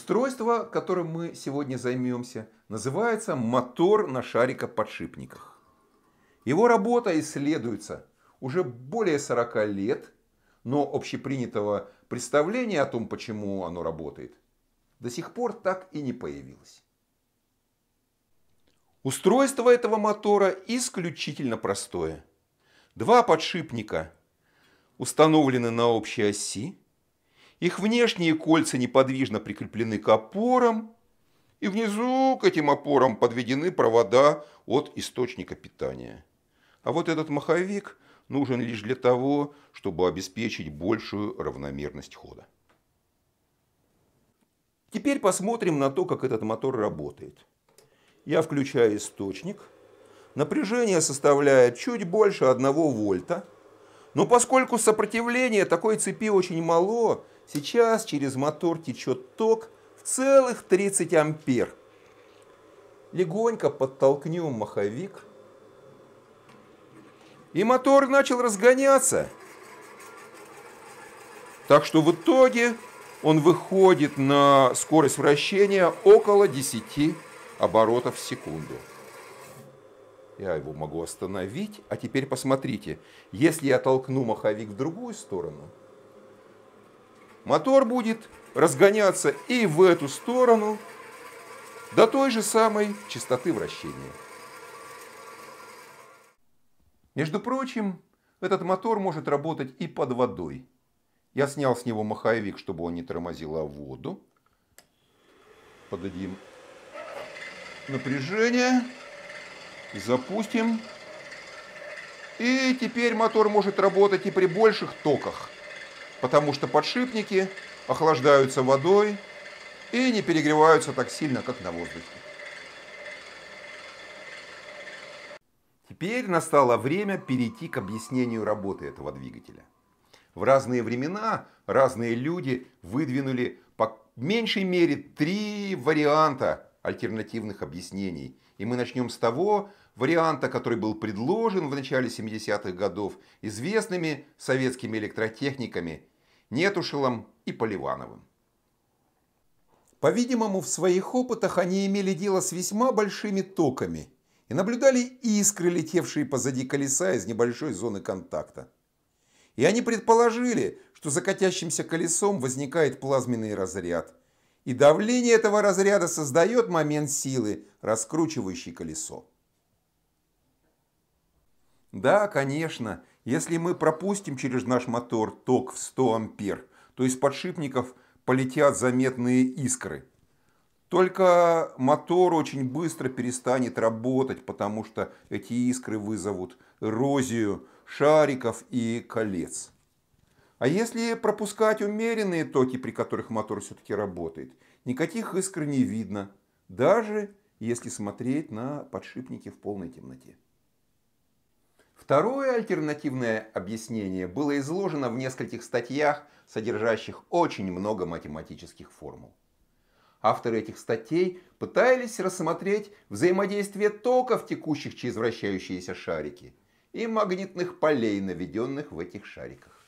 Устройство, которым мы сегодня займемся, называется мотор на шарикоподшипниках. Его работа исследуется уже более 40 лет, но общепринятого представления о том, почему оно работает, до сих пор так и не появилось. Устройство этого мотора исключительно простое. Два подшипника установлены на общей оси, их внешние кольца неподвижно прикреплены к опорам, и внизу к этим опорам подведены провода от источника питания. А вот этот маховик нужен лишь для того, чтобы обеспечить большую равномерность хода. Теперь посмотрим на то, как этот мотор работает. Я включаю источник. Напряжение составляет чуть больше 1 вольта. Но поскольку сопротивление такой цепи очень мало, Сейчас через мотор течет ток в целых 30 ампер. Легонько подтолкнем маховик. И мотор начал разгоняться. Так что в итоге он выходит на скорость вращения около 10 оборотов в секунду. Я его могу остановить, а теперь посмотрите, если я толкну маховик в другую сторону – мотор будет разгоняться и в эту сторону до той же самой частоты вращения. Между прочим, этот мотор может работать и под водой. Я снял с него маховик, чтобы он не тормозил а воду. Подадим напряжение. Запустим. И теперь мотор может работать и при больших токах потому что подшипники охлаждаются водой и не перегреваются так сильно, как на воздухе. Теперь настало время перейти к объяснению работы этого двигателя. В разные времена разные люди выдвинули по меньшей мере три варианта альтернативных объяснений. И мы начнем с того, варианта, который был предложен в начале 70-х годов известными советскими электротехниками Нетушелом и Поливановым. По-видимому, в своих опытах они имели дело с весьма большими токами и наблюдали искры, летевшие позади колеса из небольшой зоны контакта. И они предположили, что за катящимся колесом возникает плазменный разряд, и давление этого разряда создает момент силы, раскручивающий колесо. Да, конечно, если мы пропустим через наш мотор ток в 100 ампер, то из подшипников полетят заметные искры. Только мотор очень быстро перестанет работать, потому что эти искры вызовут эрозию шариков и колец. А если пропускать умеренные токи, при которых мотор все-таки работает, никаких искр не видно, даже если смотреть на подшипники в полной темноте. Второе альтернативное объяснение было изложено в нескольких статьях, содержащих очень много математических формул. Авторы этих статей пытались рассмотреть взаимодействие токов, текущих через вращающиеся шарики, и магнитных полей, наведенных в этих шариках.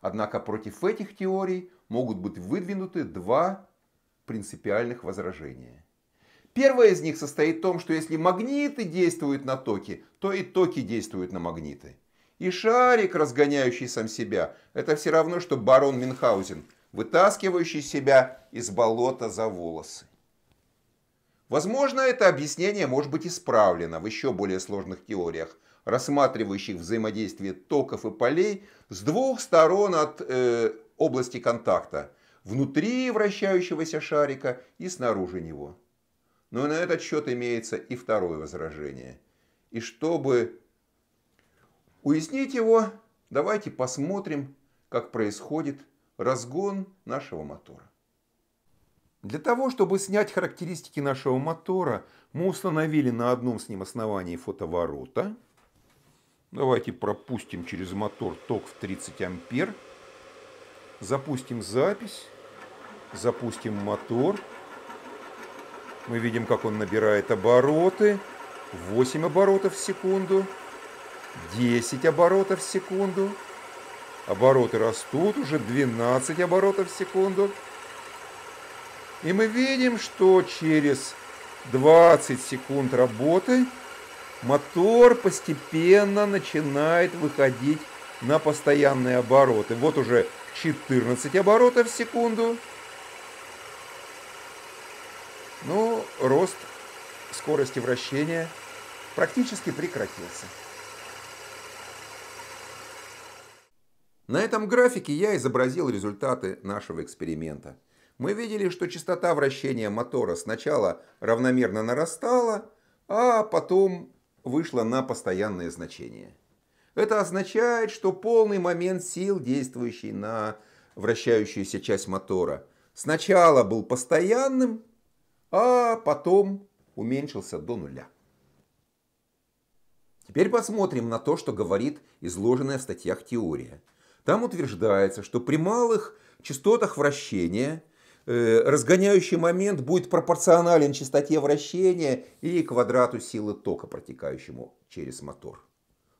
Однако против этих теорий могут быть выдвинуты два принципиальных возражения – Первое из них состоит в том, что если магниты действуют на токи, то и токи действуют на магниты. И шарик, разгоняющий сам себя, это все равно, что барон Мюнхгаузен, вытаскивающий себя из болота за волосы. Возможно, это объяснение может быть исправлено в еще более сложных теориях, рассматривающих взаимодействие токов и полей с двух сторон от э, области контакта, внутри вращающегося шарика и снаружи него. Но на этот счет имеется и второе возражение. И чтобы уяснить его, давайте посмотрим, как происходит разгон нашего мотора. Для того, чтобы снять характеристики нашего мотора, мы установили на одном с ним основании фотоворота. Давайте пропустим через мотор ток в 30 ампер. Запустим запись. Запустим мотор. Мы видим, как он набирает обороты. 8 оборотов в секунду. 10 оборотов в секунду. Обороты растут, уже 12 оборотов в секунду. И мы видим, что через 20 секунд работы мотор постепенно начинает выходить на постоянные обороты. Вот уже 14 оборотов в секунду но ну, рост скорости вращения практически прекратился. На этом графике я изобразил результаты нашего эксперимента. Мы видели, что частота вращения мотора сначала равномерно нарастала, а потом вышла на постоянное значение. Это означает, что полный момент сил, действующий на вращающуюся часть мотора, сначала был постоянным, а потом уменьшился до нуля. Теперь посмотрим на то, что говорит изложенная в статьях теория. Там утверждается, что при малых частотах вращения э, разгоняющий момент будет пропорционален частоте вращения и квадрату силы тока, протекающему через мотор.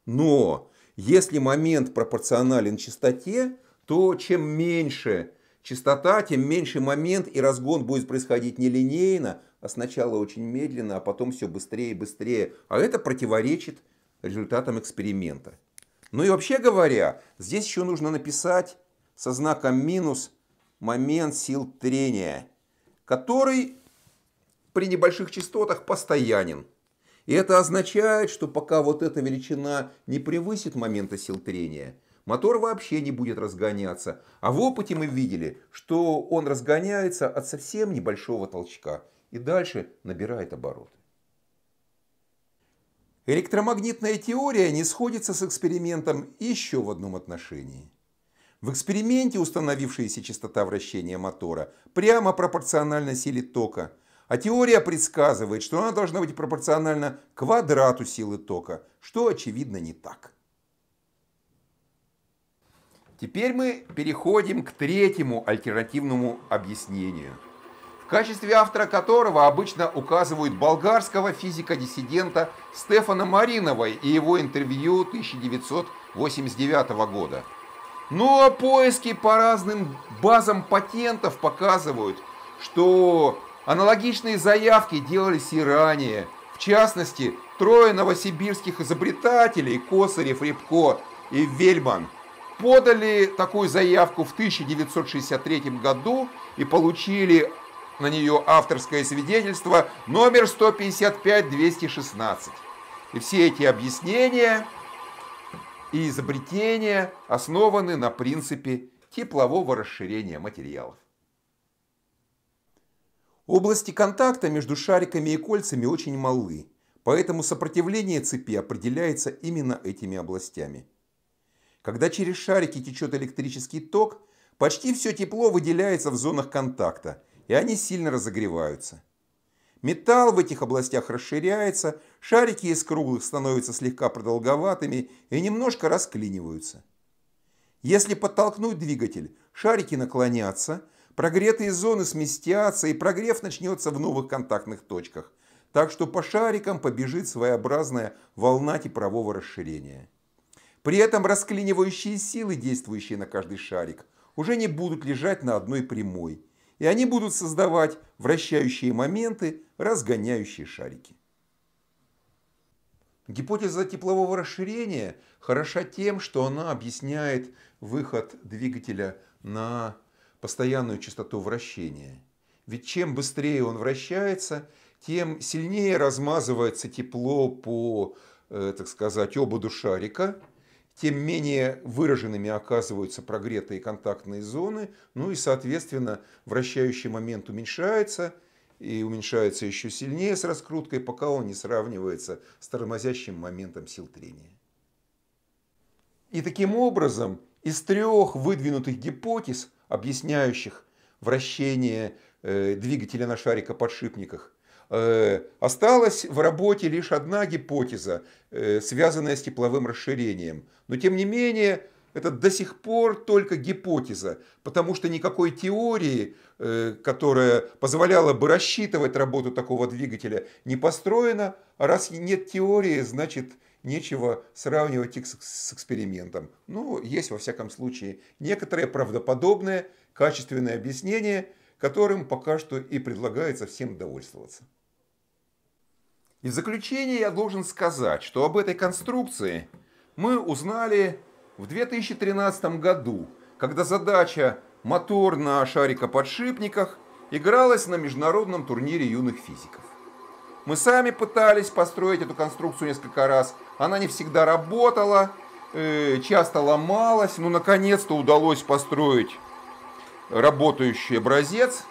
Но если момент пропорционален частоте, то чем меньше частота, тем меньше момент, и разгон будет происходить нелинейно, а сначала очень медленно, а потом все быстрее и быстрее. А это противоречит результатам эксперимента. Ну и вообще говоря, здесь еще нужно написать со знаком минус момент сил трения, который при небольших частотах постоянен. И это означает, что пока вот эта величина не превысит момента сил трения – мотор вообще не будет разгоняться. А в опыте мы видели, что он разгоняется от совсем небольшого толчка и дальше набирает обороты. Электромагнитная теория не сходится с экспериментом еще в одном отношении. В эксперименте установившаяся частота вращения мотора прямо пропорциональна силе тока, а теория предсказывает, что она должна быть пропорциональна квадрату силы тока, что очевидно не так. Теперь мы переходим к третьему альтернативному объяснению, в качестве автора которого обычно указывают болгарского физика-диссидента Стефана Маринова и его интервью 1989 года. Но ну, а поиски по разным базам патентов показывают, что аналогичные заявки делались и ранее. В частности, трое новосибирских изобретателей Косарев, Рябко и Вельман – подали такую заявку в 1963 году и получили на нее авторское свидетельство номер 155-216. И все эти объяснения и изобретения основаны на принципе теплового расширения материалов. Области контакта между шариками и кольцами очень малы, поэтому сопротивление цепи определяется именно этими областями – когда через шарики течет электрический ток, почти все тепло выделяется в зонах контакта, и они сильно разогреваются. Металл в этих областях расширяется, шарики из круглых становятся слегка продолговатыми и немножко расклиниваются. Если подтолкнуть двигатель, шарики наклонятся, прогретые зоны сместятся и прогрев начнется в новых контактных точках, так что по шарикам побежит своеобразная волна теплового расширения. При этом расклинивающие силы, действующие на каждый шарик, уже не будут лежать на одной прямой, и они будут создавать вращающие моменты, разгоняющие шарики. Гипотеза теплового расширения хороша тем, что она объясняет выход двигателя на постоянную частоту вращения. Ведь чем быстрее он вращается, тем сильнее размазывается тепло по, э, так сказать, ободу шарика, тем менее выраженными оказываются прогретые контактные зоны, ну и, соответственно, вращающий момент уменьшается и уменьшается еще сильнее с раскруткой, пока он не сравнивается с тормозящим моментом сил трения. И таким образом из трех выдвинутых гипотез, объясняющих вращение э, двигателя на шарикоподшипниках – Э, осталась в работе лишь одна гипотеза, э, связанная с тепловым расширением. Но тем не менее, это до сих пор только гипотеза, потому что никакой теории, э, которая позволяла бы рассчитывать работу такого двигателя, не построена. А раз нет теории, значит нечего сравнивать их с экспериментом. Ну, есть во всяком случае некоторые правдоподобные качественные объяснения, которым пока что и предлагается всем довольствоваться. И в заключение я должен сказать, что об этой конструкции мы узнали в 2013 году, когда задача «Мотор на шарикоподшипниках» игралась на международном турнире юных физиков. Мы сами пытались построить эту конструкцию несколько раз, она не всегда работала, э, часто ломалась, но наконец-то удалось построить работающий образец.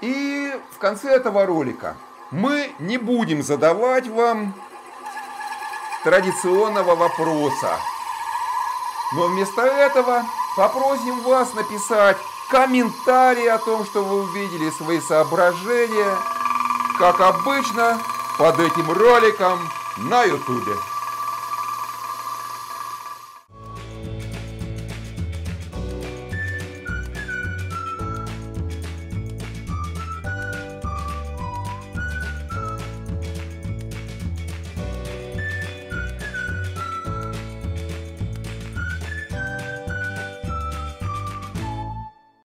И в конце этого ролика – мы не будем задавать вам традиционного вопроса. Но вместо этого попросим вас написать комментарий о том, что вы увидели, свои соображения, как обычно, под этим роликом на YouTube.